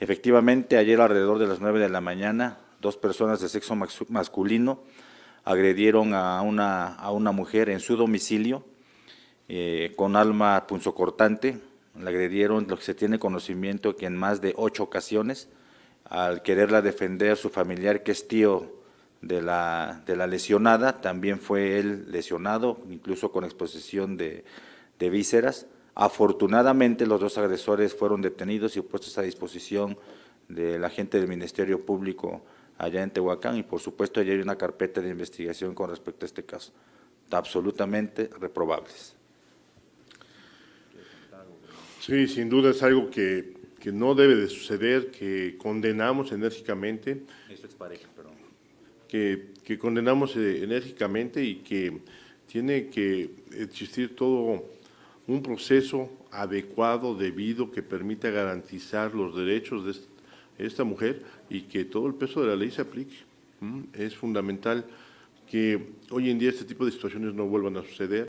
Efectivamente, ayer alrededor de las 9 de la mañana, dos personas de sexo masculino agredieron a una, a una mujer en su domicilio eh, con alma punzocortante. La agredieron, lo que se tiene conocimiento, que en más de ocho ocasiones, al quererla defender, su familiar, que es tío de la, lesionada, también fue él lesionado, incluso con exposición de vísceras. Afortunadamente, los dos agresores fueron detenidos y puestos a disposición de la gente del Ministerio Público allá en Tehuacán y por supuesto allí hay una carpeta de investigación con respecto a este caso. Absolutamente reprobables. Sí, sin duda es algo que, no debe de suceder, que condenamos enérgicamente. es pareja, perdón. Que, que condenamos eh, enérgicamente y que tiene que existir todo un proceso adecuado, debido, que permita garantizar los derechos de esta mujer y que todo el peso de la ley se aplique. Mm, es fundamental que hoy en día este tipo de situaciones no vuelvan a suceder.